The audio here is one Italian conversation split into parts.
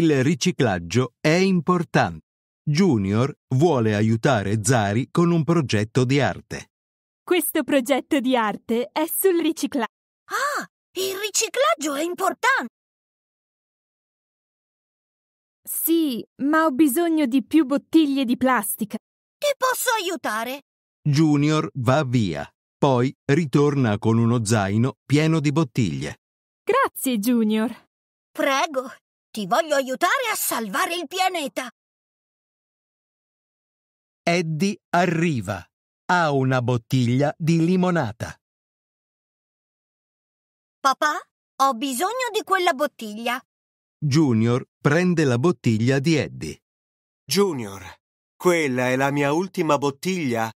Il riciclaggio è importante. Junior vuole aiutare Zari con un progetto di arte. Questo progetto di arte è sul riciclaggio. Ah, il riciclaggio è importante! Sì, ma ho bisogno di più bottiglie di plastica. Ti posso aiutare? Junior va via, poi ritorna con uno zaino pieno di bottiglie. Grazie, Junior. Prego, ti voglio aiutare a salvare il pianeta! Eddie arriva. Ha una bottiglia di limonata. Papà, ho bisogno di quella bottiglia. Junior prende la bottiglia di Eddie. Junior, quella è la mia ultima bottiglia.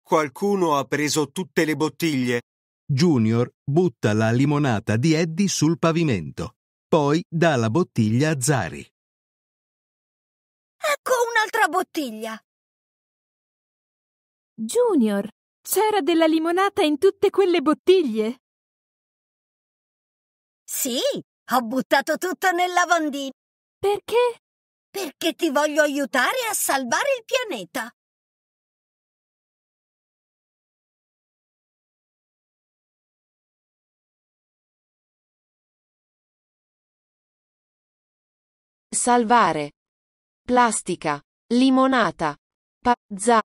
Qualcuno ha preso tutte le bottiglie. Junior butta la limonata di Eddie sul pavimento, poi dà la bottiglia a Zari. Ecco un'altra bottiglia! Junior, c'era della limonata in tutte quelle bottiglie! Sì, ho buttato tutto nel lavandino. Perché? Perché ti voglio aiutare a salvare il pianeta. salvare. Plastica, limonata, pazza,